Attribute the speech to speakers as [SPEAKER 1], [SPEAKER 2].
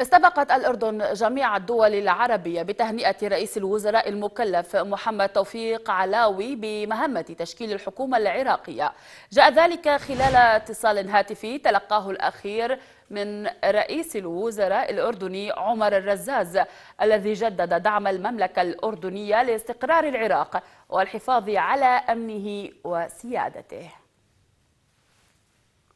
[SPEAKER 1] استبقت الأردن جميع الدول العربية بتهنئة رئيس الوزراء المكلف محمد توفيق علاوي بمهمة تشكيل الحكومة العراقية جاء ذلك خلال اتصال هاتفي تلقاه الأخير من رئيس الوزراء الأردني عمر الرزاز الذي جدد دعم المملكة الأردنية لاستقرار العراق والحفاظ على أمنه وسيادته